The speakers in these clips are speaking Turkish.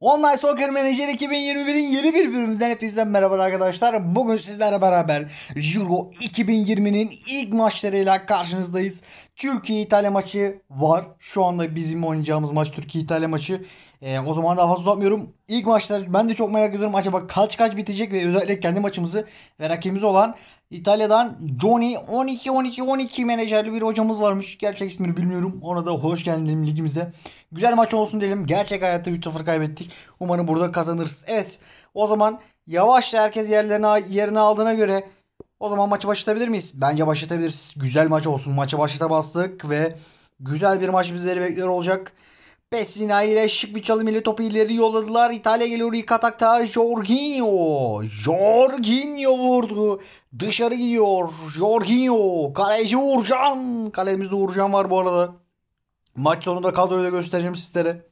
Online Soccer Manager 2021'in yeni bir bölümünden hepinize merhaba arkadaşlar. Bugün sizlerle beraber Euro 2020'nin ilk maçlarıyla karşınızdayız. Türkiye-İtalya maçı var. Şu anda bizim oynayacağımız maç Türkiye-İtalya maçı. Ee, o zaman daha fazla uzatmıyorum. İlk maçlar ben de çok merak ediyorum. Acaba kaç kaç bitecek ve özellikle kendi maçımızı ve rakibimiz olan İtalya'dan Johnny 12-12-12 menajerli bir hocamız varmış. Gerçek ismini bilmiyorum. Ona da hoş geldin ligimize. Güzel maç olsun diyelim. Gerçek hayatta 3-0 kaybettik. Umarım burada kazanırız. Evet o zaman yavaşça herkes yerlerine, yerine aldığına göre o zaman maçı başlatabilir miyiz? Bence başlatabiliriz. Güzel maç olsun. Maçı başlata bastık ve güzel bir maç bizleri bekliyor olacak. Pessina ile şık bir çalım ile topu ileri yolladılar. İtalya geliyor ilk atakta. Jorginho. Jorginho vurdu. Dışarı gidiyor. Jorginho. Kaleci Uğurcan. Kalemizde Uğurcan var bu arada. Maç sonunda kadroyu da göstereceğim sizlere.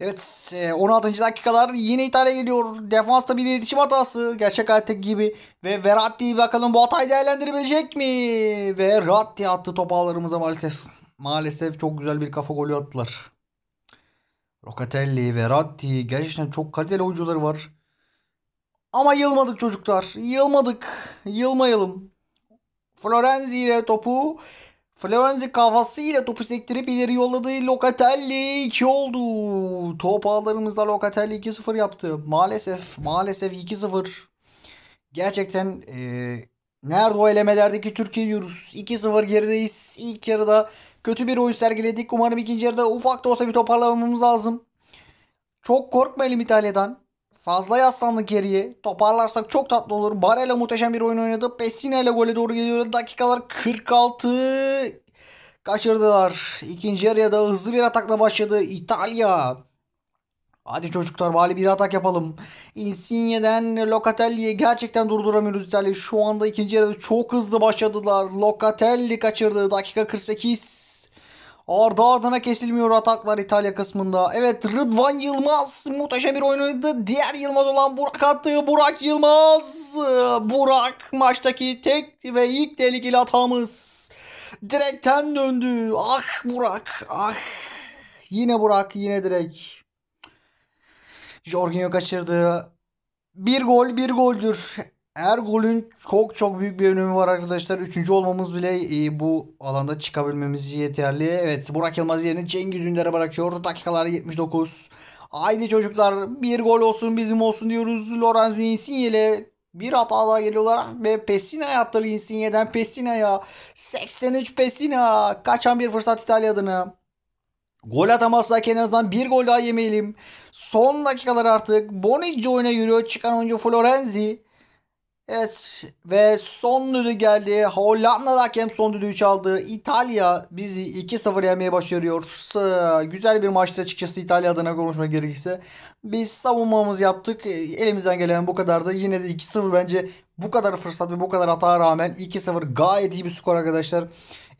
Evet 16. E, dakikalar yine İtalya geliyor. Defansta bir iletişim hatası. Gerçek hayattaki gibi. Ve Verratti bakalım bu hatayı değerlendirebilecek mi? Verratti attı top ağlarımıza maalesef maalesef çok güzel bir kafa golü attılar. Locatelli, Verratti gerçekten çok kaliteli oyuncuları var. Ama yılmadık çocuklar. Yılmadık. Yılmayalım. Florenzi ile topu Florenzi kafası ile topu sektirip ileri yolladı. Locatelli 2 oldu. Top ağlarımızda Locatelli 2-0 yaptı. Maalesef. Maalesef 2-0. Gerçekten e, nerede o elemelerdeki Türkiye diyoruz. 2-0 gerideyiz. İlk yarıda Kötü bir oyun sergiledik. Umarım ikinci yarıda ufak da olsa bir toparlamamız lazım. Çok korkmayalım İtalya'dan. Fazla yaslandık geriye. Toparlarsak çok tatlı olur. Barella muhteşem bir oyun oynadı. Pessina ile gole doğru geliyor. Dakikalar 46 kaçırdılar. İkinci yarıya da hızlı bir atakla başladı İtalya. Hadi çocuklar bari bir atak yapalım. Insigne'den Locatelli'ye gerçekten durduramıyoruz İtalya. Şu anda ikinci yarıda çok hızlı başladılar. Locatelli kaçırdı. Dakika 48. Ardı ardına kesilmiyor ataklar İtalya kısmında. Evet Rıdvan Yılmaz muhteşem bir oyun oynadı. Diğer Yılmaz olan Burak attı. Burak Yılmaz. Burak maçtaki tek ve ilk tehlikeli hatamız. Direkten döndü. Ah Burak. Ah. Yine Burak yine direk. Jorginho kaçırdı. Bir gol bir goldür. Ergol'ün çok çok büyük bir önemi var arkadaşlar. Üçüncü olmamız bile e, bu alanda çıkabilmemiz yeterli. Evet Burak Yılmaz yerini Cengiz Ünder'e bırakıyor. Dakikalar 79. Haydi çocuklar bir gol olsun bizim olsun diyoruz. Lorenzo Insigne'le bir hata daha geliyorlar ve ah Pessina'ya attılar Insigne'den ya 83 Pessina. Kaçan bir fırsat İtalya adına. Gol atamazsak en azından bir gol daha yemeyelim. Son dakikalar artık. Bonici oyuna yürüyor. Çıkan oyuncu Florenzi. Evet ve son düdü geldi. Hollanda hakem son düdüğü çaldı. İtalya bizi 2-0 yemeye başarıyor. Güzel bir maçtı açıkçası İtalya adına konuşmak gerekirse. Biz savunmamız yaptık. Elimizden gelen bu kadardı. Yine de 2-0 bence bu kadar fırsat ve bu kadar hata rağmen 2-0 gayet iyi bir skor arkadaşlar.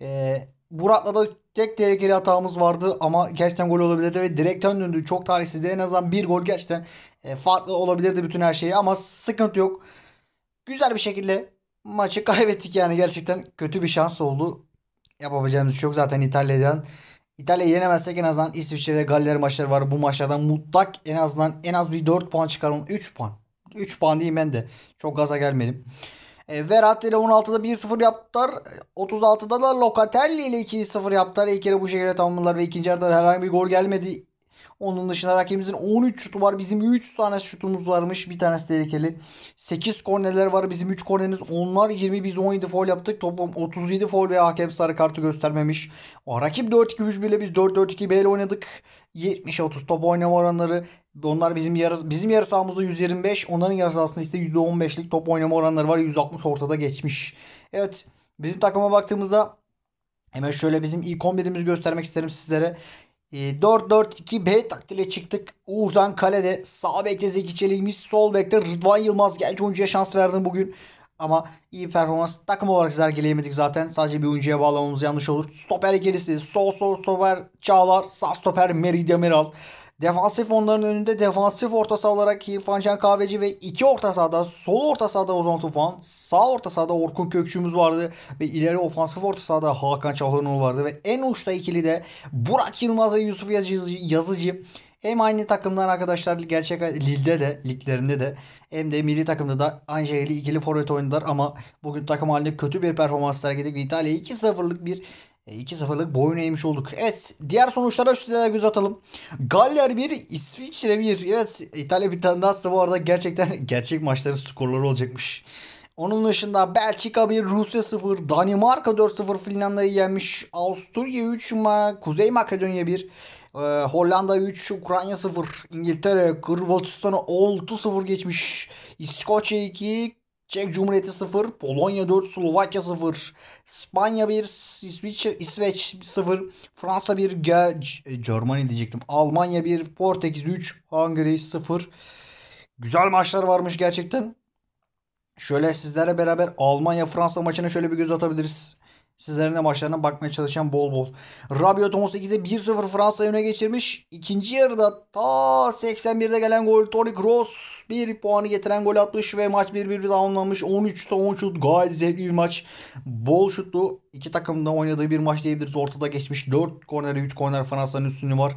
Ee, Burak'la da tek tehlikeli hatamız vardı ama gerçekten gol olabilirdi ve direkt döndü. Çok tarihsizdi En azından bir gol gerçekten e, farklı olabilirdi bütün her şeyi ama sıkıntı yok güzel bir şekilde maçı kaybettik yani gerçekten kötü bir şans oldu. Yapabileceğimiz çok şey zaten İtalya'dan. İtalya yenemezsek en azından İsviçre ve Galler maçları var. Bu maçlardan mutlak en azından en az bir 4 puan çıkarmam. 3 puan. 3 puan diyeyim ben de. Çok gaza gelmedim. E, Verratti ile 16'da 1-0 yaptılar. 36'da e, da Locatelli ile 2-0 yaptılar. İlk kere bu şekilde tamamladılar ve ikinci yarıda herhangi bir gol gelmedi. Onun dışında rakibimizin 13 şutu var. Bizim 3 tane şutumuz varmış. Bir tanesi tehlikeli. 8 korneler var. Bizim 3 kornemiz. Onlar 20 biz 17 foul yaptık. Toplam 37 foul ve hakem sarı kartı göstermemiş. O rakip 4-2-3-1 ile biz 4-4-2-B oynadık. 70-30 top oynama oranları. Onlar bizim yarı, bizim yarı sahamızda 125. Onların yarı sahasında ise %15'lik top oynama oranları var. 160 ortada geçmiş. Evet. Bizim takıma baktığımızda Hemen şöyle bizim ilk 11'imizi göstermek isterim sizlere. 4-4-2-B ee, taktiğiyle çıktık. Uğurcan kalede sağ bekte Zeki Çelik'miş. Sol bekte Rıdvan Yılmaz. Genç oyuncuya şans verdim bugün. Ama iyi performans takım olarak sergileyemedik zaten. Sadece bir oyuncuya bağlamamız yanlış olur. Stoper ikilisi. Sol sol stoper Çağlar. Sağ stoper Meri Demiral. Defansif onların önünde defansif orta saha olarak İrfan Can Kahveci ve iki orta sahada sol orta sahada Ozan Tufan, sağ orta sahada Orkun Kökçümüz vardı ve ileri ofansif orta sahada Hakan Çalhanoğlu vardı ve en uçta ikili de Burak Yılmaz ve Yusuf Yazıcı, yazıcı hem aynı takımdan arkadaşlar gerçek ligde de liglerinde de hem de milli takımda da aynı şekilde ikili forvet oynadılar ama bugün takım halinde kötü bir performans sergiledi İtalya 2-0'lık bir 2-0'lık e, boyun eğmiş olduk. Evet diğer sonuçlara şöyle göz atalım. Galler 1, İsviçre 1. Evet İtalya bir tane daha bu arada gerçekten gerçek maçların skorları olacakmış. Onun dışında Belçika 1, Rusya 0, Danimarka 4-0 Finlandiya'yı yenmiş. Avusturya 3, Kuzey Makedonya 1, e, Hollanda 3, Ukrayna 0, İngiltere, Kırvatistan'ı 6-0 geçmiş. İskoçya 2, Çek Cumhuriyeti 0, Polonya 4, Slovakya 0, İspanya 1, İsviçre, İsveç 0, Fransa 1, Ger Germany diyecektim. Almanya 1, Portekiz 3, Hungary 0. Güzel maçlar varmış gerçekten. Şöyle sizlere beraber Almanya Fransa maçına şöyle bir göz atabiliriz. Sizlerin de maçlarına bakmaya çalışan bol bol. Rabiot 18'de 1-0 Fransa'yı öne geçirmiş. İkinci yarıda ta 81'de gelen gol Tony Kroos 1 puanı getiren gol atmış ve maç 1-1 tamamlanmış. 13'te 10 şut gayet zevkli bir maç. Bol şutlu iki takımda oynadığı bir maç diyebiliriz. Ortada geçmiş 4 korner 3 korner Fransa'nın üstünü var.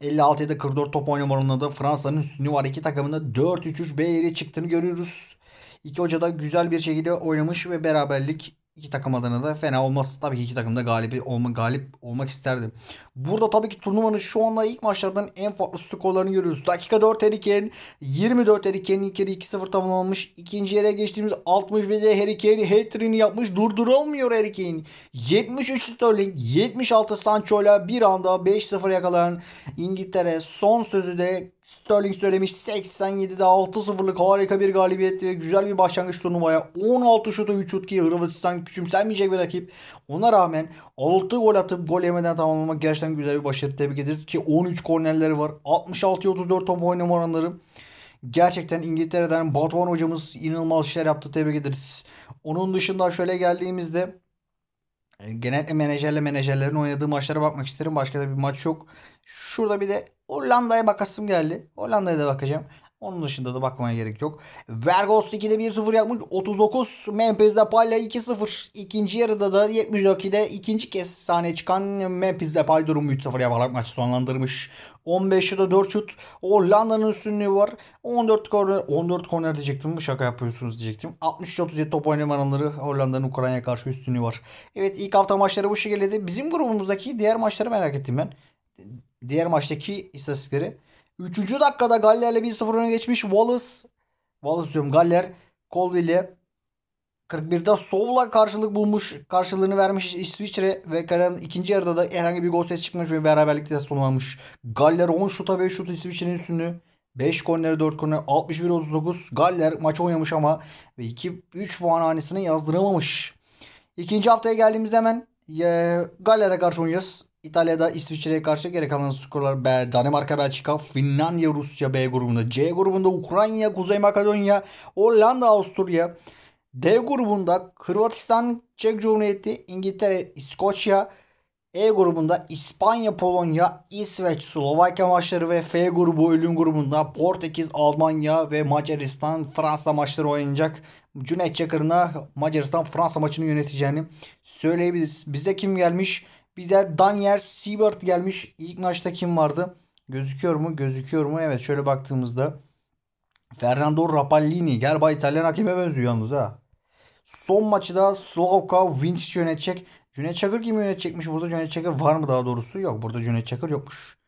56'ya da 44 top oynama oranında da Fransa'nın üstünü var. İki takımında 4-3-3 B'ye çıktığını görüyoruz. İki hoca da güzel bir şekilde oynamış ve beraberlik İki takım adına da fena olmaz. Tabii ki iki takım da galip olma, galip olmak isterdim. Burada tabii ki turnuvanın şu anda ilk maçlardan en farklı skorlarını görüyoruz. Dakika 4 Harry Kane, 24 Harry Kane'in ilk yarı 2-0 tamamlanmış. İkinci yere geçtiğimiz 61'de Harry Kane hat-trick'ini yapmış. durdurulmuyor Harry Kane. 73 Sterling, 76 sanchoyla bir anda 5-0 yakalayan İngiltere son sözü de Sterling söylemiş 87'de 6-0'lık harika bir galibiyet ve güzel bir başlangıç turnuvaya. 16 şutu 3 şut ki Hırvatistan küçümsenmeyecek bir rakip. Ona rağmen 6 gol atıp gol yemeden tamamlamak gerçekten güzel bir başarı. Tebrik ederiz ki 13 kornerleri var. 66-34 top oynama oranları. Gerçekten İngiltere'den Batuhan hocamız inanılmaz işler yaptı. Tebrik ederiz. Onun dışında şöyle geldiğimizde e, genel menajerle menajerlerin oynadığı maçlara bakmak isterim. Başka da bir maç yok. Şurada bir de Hollanda'ya bakasım geldi. Hollanda'ya da bakacağım. Onun dışında da bakmaya gerek yok. Vergost 2'de 1-0 yapmış. 39 Memphis'de payla 2-0. İkinci yarıda da 74'de ikinci kez sahneye çıkan Memphis pay durumu 3-0 yaparak maçı sonlandırmış. 15 de 4 şut. Hollanda'nın üstünlüğü var. 14 korner, 14 korner diyecektim. Şaka yapıyorsunuz diyecektim. 63-37 top oynama alanları Hollanda'nın Ukrayna'ya karşı üstünlüğü var. Evet ilk hafta maçları bu şekilde. Bizim grubumuzdaki diğer maçları merak ettim ben diğer maçtaki istatistikleri. Üçüncü dakikada Galler'le 1-0 öne geçmiş Wallace. Wallace diyorum Galler. Colville'e 41'de Sovla karşılık bulmuş. Karşılığını vermiş İsviçre ve Karan ikinci yarıda da herhangi bir gol ses çıkmamış ve beraberlikte sonlanmış. Galler 10 şuta 5 şut İsviçre'nin üstünü. 5 korneri 4 korner 61-39 Galler maç oynamış ama 2 3 puan hanesine yazdıramamış. İkinci haftaya geldiğimizde hemen Galler'e karşı oynayacağız. İtalya'da İsviçre'ye karşı geri kalan skorlar B, Danimarka, Belçika, Finlandiya, Rusya B grubunda. C grubunda Ukrayna, Kuzey Makedonya, Hollanda, Avusturya. D grubunda Hırvatistan, Çek Cumhuriyeti, İngiltere, İskoçya. E grubunda İspanya, Polonya, İsveç, Slovakya maçları ve F grubu ölüm grubunda Portekiz, Almanya ve Macaristan, Fransa maçları oynayacak. Cüneyt Çakır'ına Macaristan Fransa maçını yöneteceğini söyleyebiliriz. Bize kim gelmiş? Bize Daniel Siebert gelmiş. İlk maçta kim vardı? Gözüküyor mu? Gözüküyor mu? Evet şöyle baktığımızda. Fernando Rapallini. Galiba İtalyan hakime benziyor yalnız ha. Son maçı da Slovka Vinčić yönetecek. Cüneyt Çakır kim yönetecekmiş? Burada Cüneyt Çakır var mı daha doğrusu? Yok burada Cüneyt Çakır yokmuş.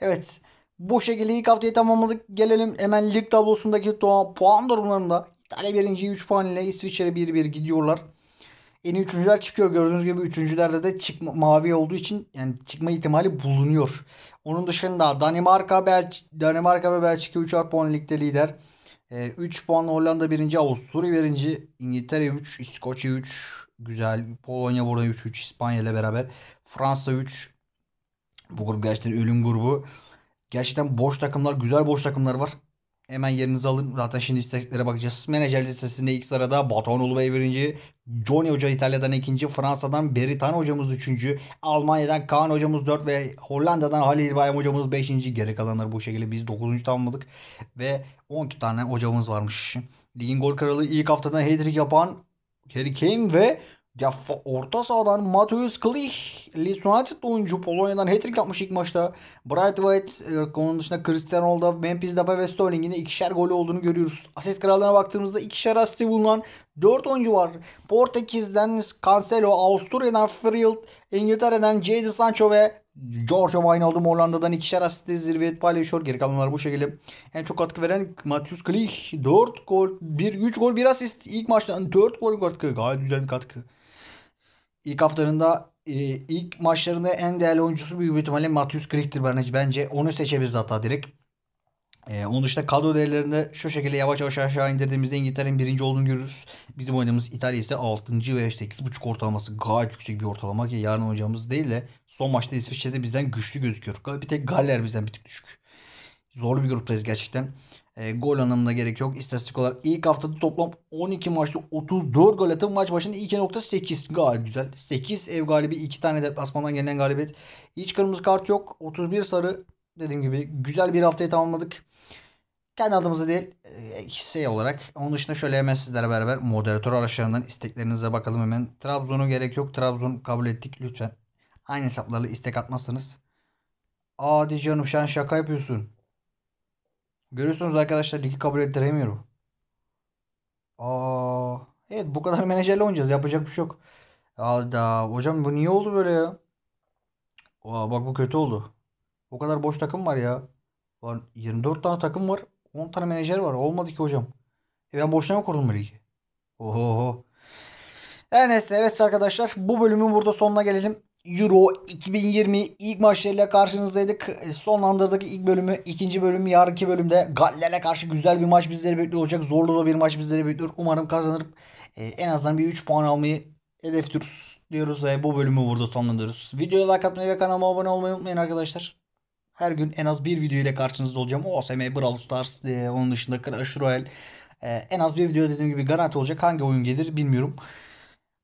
Evet. Bu şekilde ilk haftayı tamamladık. Gelelim hemen lig tablosundaki puan durumlarında. İtalya birinci 3 puan ile İsviçre 1-1 gidiyorlar. Yeni üçüncüler çıkıyor. Gördüğünüz gibi üçüncülerde de çıkma, mavi olduğu için yani çıkma ihtimali bulunuyor. Onun dışında Danimarka, bel Danimarka ve Belçika 3'er puan ligde lider. E, ee, 3 puan Hollanda 1. Avusturya 1. İngiltere 3. İskoçya 3. Güzel. Polonya burada 3. 3 İspanya ile beraber. Fransa 3. Bu grup gerçekten ölüm grubu. Gerçekten boş takımlar. Güzel boş takımlar var. Hemen yerinizi alın. Zaten şimdi isteklere bakacağız. Menajer listesinde ilk sırada Batuhan Ulubey birinci. Johnny Hoca İtalya'dan ikinci. Fransa'dan Beritan hocamız üçüncü. Almanya'dan Kaan hocamız dört ve Hollanda'dan Halil Bayram hocamız beşinci. Geri kalanlar bu şekilde biz dokuzuncu tamamladık. Ve on iki tane hocamız varmış. Ligin gol kralı ilk haftadan hat yapan Harry Kane ve ya orta sahadan Mateusz Klich, Leeds United oyuncu Polonya'dan hat-trick yapmış ilk maçta. Bright White, e, onun dışında Cristiano Ronaldo, Memphis Depay ve Sterling'in de ikişer golü olduğunu görüyoruz. Asist krallarına baktığımızda ikişer asisti bulunan 4 oyuncu var. Portekiz'den Cancelo, Avusturya'dan Friel, İngiltere'den Jadon Sancho ve Giorgio Wijnaldum Hollanda'dan ikişer asistle zirveyi paylaşıyor. Geri kalanlar bu şekilde. En çok katkı veren Matheus Klich. 4 gol, 1, 3 gol, 1 asist. İlk maçtan 4 gol katkı. Gayet güzel bir katkı. İlk haftalarında e, ilk maçlarında en değerli oyuncusu büyük ihtimalle Matthews Crichton bence. Onu seçebiliriz hatta direkt. E, onun dışında kadro değerlerinde şu şekilde yavaş yavaş aşağı indirdiğimizde İngiltere'nin birinci olduğunu görürüz. Bizim oynadığımız İtalya ise 6. ve işte 8.5 ortalaması gayet yüksek bir ortalama ki yarın oynayacağımız değil de son maçta İsviçre'de bizden güçlü gözüküyor. Bir tek Galler bizden bir tık düşük. Zorlu bir gruptayız gerçekten. E, gol anlamında gerek yok. İstatistik olarak ilk haftada toplam 12 maçta 34 gol atıp maç başına 2.8 gayet güzel. 8 ev galibi 2 tane de asmandan gelen galibiyet. Hiç kırmızı kart yok. 31 sarı dediğim gibi güzel bir haftayı tamamladık. Kendi adımıza değil hisse şey olarak. Onun dışında şöyle hemen sizlere beraber moderatör araçlarından isteklerinize bakalım hemen. Trabzon'u gerek yok. Trabzon kabul ettik lütfen. Aynı hesaplarla istek atmazsanız. Adi canım şu an şaka yapıyorsun. Görüyorsunuz arkadaşlar ligi kabul ettiremiyorum. Aa, evet bu kadar menajerle oynayacağız. Yapacak bir şey yok. Ada, hocam bu niye oldu böyle ya? Aa, bak bu kötü oldu. O kadar boş takım var ya. 24 tane takım var. 10 tane menajer var. Olmadı ki hocam. E ben boşuna mı kurdum bu ligi? Oho. Her neyse evet arkadaşlar bu bölümün burada sonuna gelelim. Euro 2020 ilk maçlarıyla karşınızdaydık. E, Sonlandırdık ilk bölümü. ikinci bölümü, yarınki bölümde Galler'e karşı güzel bir maç bizleri bekliyor olacak. Zorlu da bir maç bizleri bekliyor. Umarım kazanırım. E, en azından bir 3 puan almayı hedef diyoruz ve bu bölümü burada sonlandırıyoruz. Videoya like atmayı ve kanalıma abone olmayı unutmayın arkadaşlar. Her gün en az bir video ile karşınızda olacağım. OSM, Brawl Stars, e, onun dışında Crash Royale. E, en az bir video dediğim gibi garanti olacak. Hangi oyun gelir bilmiyorum.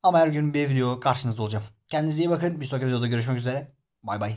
Ama her gün bir video karşınızda olacağım. Kendinize iyi bakın. Bir sonraki videoda görüşmek üzere. Bay bay.